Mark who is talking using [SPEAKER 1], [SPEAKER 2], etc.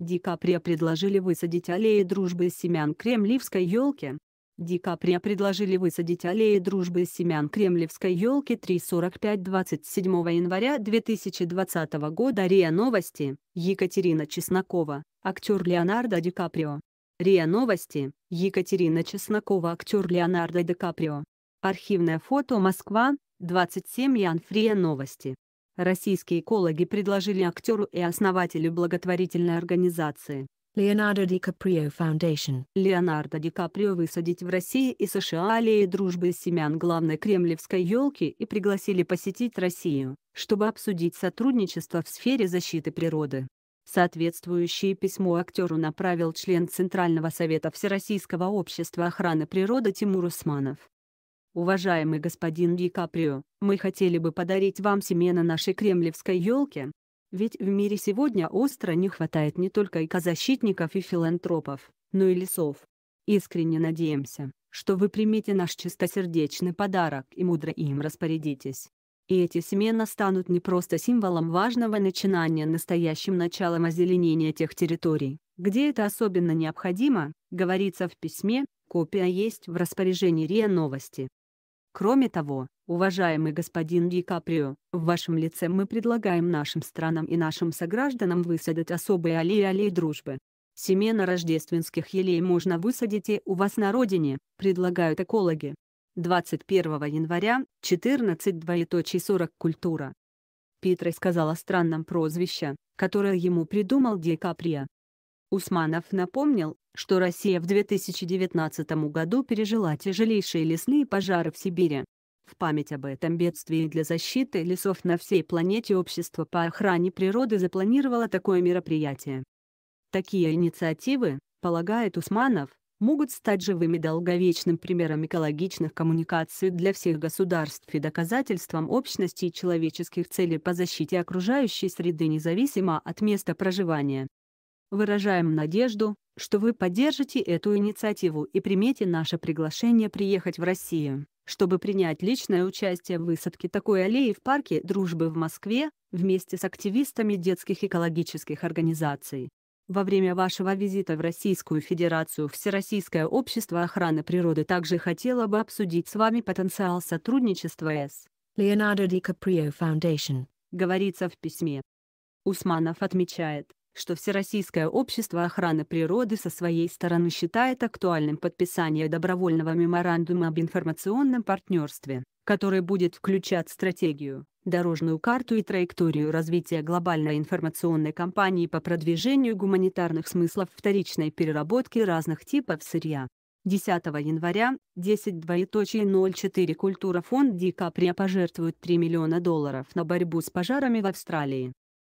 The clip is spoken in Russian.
[SPEAKER 1] Ди Каприо предложили высадить аллеи дружбы семян Кремлевской елки. Ди Каприо предложили высадить аллеи дружбы семян кремлевской елки 3.45 27 января 2020 года РИА Новости, Екатерина Чеснокова, актер Леонардо Ди Каприо. РИА Новости, Екатерина Чеснокова актер Леонардо Ди Каприо. Архивное фото Москва, 27 Янфрия Новости. Российские экологи предложили актеру и основателю благотворительной организации Леонардо Ди Каприо Foundation. Леонардо Ди Каприо высадить в России и США аллеи дружбы с семян главной кремлевской елки и пригласили посетить Россию, чтобы обсудить сотрудничество в сфере защиты природы. Соответствующее письмо актеру направил член Центрального совета Всероссийского общества охраны природы Тимур Усманов. Уважаемый господин Ди Каприо, мы хотели бы подарить вам семена нашей кремлевской елки. Ведь в мире сегодня остро не хватает не только экозащитников и филантропов, но и лесов. Искренне надеемся, что вы примете наш чистосердечный подарок и мудро им распорядитесь. И эти семена станут не просто символом важного начинания настоящим началом озеленения тех территорий, где это особенно необходимо, говорится в письме, копия есть в распоряжении РИА Новости. Кроме того, уважаемый господин Ди Каприо, в вашем лице мы предлагаем нашим странам и нашим согражданам высадить особые аллеи аллеи дружбы. Семена рождественских елей можно высадить и у вас на родине, предлагают экологи. 21 января, 14.40 Культура. Питер сказал о странном прозвище, которое ему придумал Ди Каприо. Усманов напомнил, что Россия в 2019 году пережила тяжелейшие лесные пожары в Сибири. В память об этом бедствии для защиты лесов на всей планете Общество по охране природы запланировало такое мероприятие. Такие инициативы, полагает Усманов, могут стать живыми долговечным примером экологичных коммуникаций для всех государств и доказательством общности человеческих целей по защите окружающей среды независимо от места проживания. Выражаем надежду, что вы поддержите эту инициативу и примете наше приглашение приехать в Россию, чтобы принять личное участие в высадке такой аллеи в парке «Дружбы» в Москве, вместе с активистами детских экологических организаций. Во время вашего визита в Российскую Федерацию Всероссийское общество охраны природы также хотело бы обсудить с вами потенциал сотрудничества с Леонардо Ди Каприо Foundation, говорится в письме. Усманов отмечает, что Всероссийское общество охраны природы со своей стороны считает актуальным подписание добровольного меморандума об информационном партнерстве, который будет включать стратегию, дорожную карту и траекторию развития глобальной информационной кампании по продвижению гуманитарных смыслов вторичной переработки разных типов сырья. 10 января 10.04 Культура фонд Ди Каприо пожертвует 3 миллиона долларов на борьбу с пожарами в Австралии.